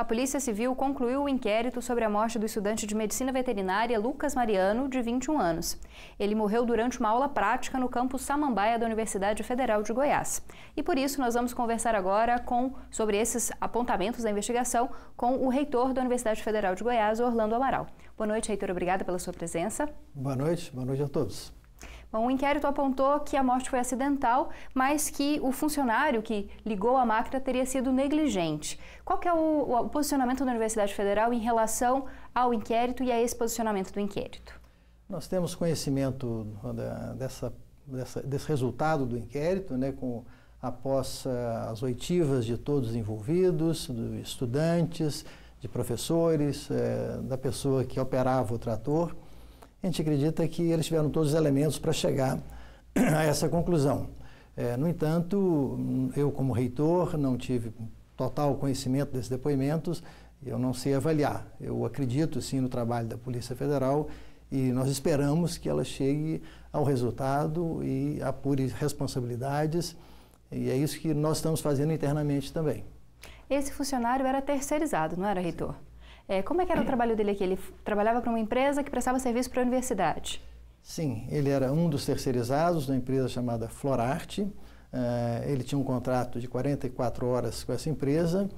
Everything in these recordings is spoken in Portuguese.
a Polícia Civil concluiu o inquérito sobre a morte do estudante de medicina veterinária Lucas Mariano, de 21 anos. Ele morreu durante uma aula prática no campus Samambaia da Universidade Federal de Goiás. E por isso nós vamos conversar agora com sobre esses apontamentos da investigação com o reitor da Universidade Federal de Goiás, Orlando Amaral. Boa noite, reitor. Obrigada pela sua presença. Boa noite. Boa noite a todos. Bom, o inquérito apontou que a morte foi acidental, mas que o funcionário que ligou a máquina teria sido negligente. Qual é o, o, posicionamento da Universidade Federal em relação ao inquérito e a esse posicionamento do inquérito? Nós temos conhecimento da, dessa, dessa, desse resultado do inquérito, né, com, após uh, as oitivas de todos os envolvidos, dos estudantes, de professores, uh, da pessoa que operava o trator. A gente acredita que eles tiveram todos os elementos para chegar a essa conclusão. É, no entanto, eu como reitor não tive total conhecimento desses depoimentos, eu não sei avaliar. Eu acredito sim no trabalho da Polícia Federal e nós esperamos que ela chegue ao resultado e apure responsabilidades, e é isso que nós estamos fazendo internamente também. Esse funcionário era terceirizado, não era reitor? Sim. É, como é que era o trabalho dele aqui? Ele trabalhava para uma empresa que prestava serviço para a universidade. Sim, ele era um dos terceirizados da empresa chamada Florarte. É, ele tinha um contrato de 44 horas com essa empresa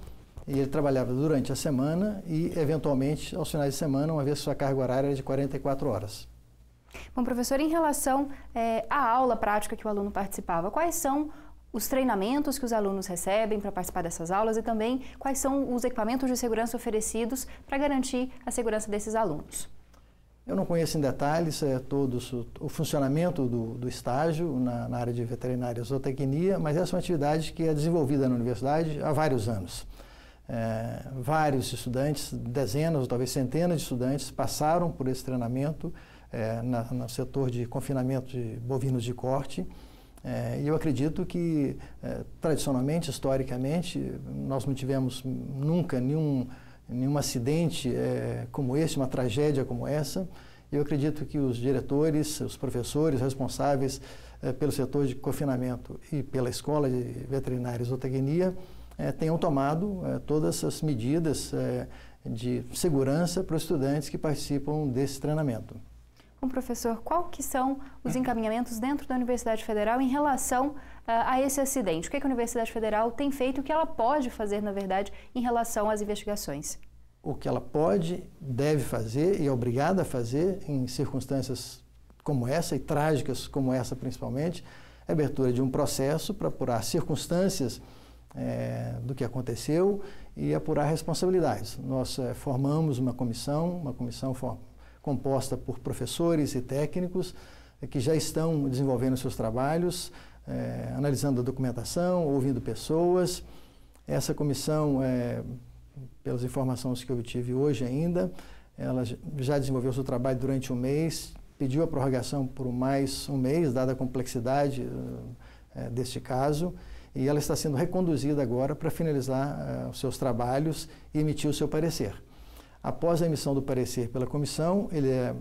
e ele trabalhava durante a semana e, eventualmente, aos finais de semana, uma vez sua carga horária era de 44 horas. Bom, professor, em relação é, à aula prática que o aluno participava, quais são os treinamentos que os alunos recebem para participar dessas aulas e também quais são os equipamentos de segurança oferecidos para garantir a segurança desses alunos. Eu não conheço em detalhes é, todos o funcionamento do, do estágio na, na, área de veterinária e zootecnia, mas essa é uma atividade que é desenvolvida na universidade há vários anos. É, vários estudantes, dezenas, ou talvez centenas de estudantes, passaram por esse treinamento é, na, no setor de confinamento de bovinos de corte é, eu acredito que, é, tradicionalmente, historicamente, nós não tivemos nunca nenhum, nenhum acidente é, como este, uma tragédia como essa. Eu acredito que os diretores, os professores responsáveis é, pelo setor de confinamento e pela Escola de Veterinária e Zootecnia é, tenham tomado é, todas as medidas de segurança para os estudantes que participam desse treinamento com o professor qual que são os uhum. encaminhamentos dentro da Universidade Federal em relação uh, a esse acidente. O que, é que a Universidade Federal tem feito o que ela pode fazer, na verdade, em relação às investigações? O que ela pode, deve fazer e é obrigada a fazer em circunstâncias como essa e trágicas como essa principalmente, é abertura de um processo para apurar circunstâncias é, do que aconteceu e apurar responsabilidades. Nós é, formamos uma comissão, uma comissão formada composta por professores e técnicos eh, que já estão desenvolvendo seus trabalhos, é, analisando a documentação, ouvindo pessoas. Essa comissão, é, pelas informações que eu obtive hoje ainda, ela já desenvolveu seu trabalho durante um mês, pediu a prorrogação por mais um mês, dada a complexidade é, deste caso, e ela está sendo reconduzida agora para finalizar os seus trabalhos e emitir o seu parecer. Após a emissão do parecer pela comissão, ele é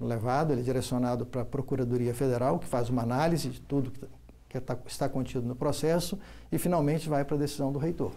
levado, ele é direcionado para a Procuradoria Federal, que faz uma análise de tudo que, está, tá, está contido no processo e finalmente vai para a decisão do reitor.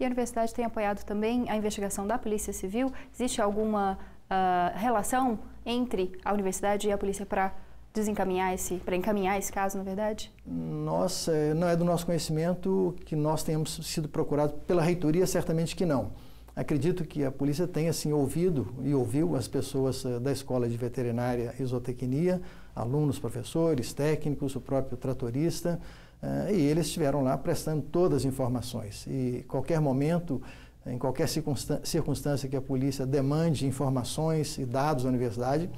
E a universidade tem apoiado também a investigação da Polícia Civil? Existe alguma uh, relação entre a universidade e a polícia para desencaminhar esse, para encaminhar esse caso, na verdade? Nossa, eh, não é do nosso conhecimento que nós tenhamos sido procurados pela reitoria, certamente que não. Acredito que a polícia tenha assim ouvido e ouviu as pessoas eh, da escola de veterinária e zootecnia, alunos, professores, técnicos, o próprio tratorista, eh, e eles estiveram lá prestando todas as informações. E qualquer momento, em qualquer circunstância que a polícia demande informações e dados à universidade,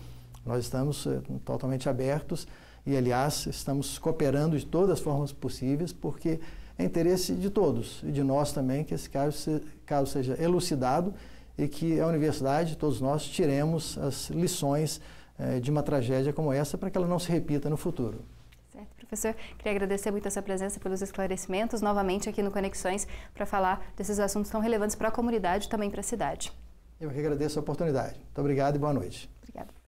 nós estamos eh, totalmente abertos e, aliás, estamos cooperando de todas as formas possíveis, porque é interesse de todos e de nós também que esse caso, se, caso seja elucidado e que a universidade, todos nós, tiremos as lições eh, de uma tragédia como essa para que ela não se repita no futuro. Certo, professor. Queria agradecer muito a sua presença pelos esclarecimentos, novamente aqui no Conexões, para falar desses assuntos tão relevantes para a comunidade e também para a cidade. Eu que agradeço a oportunidade. Muito obrigado e boa noite. Obrigada.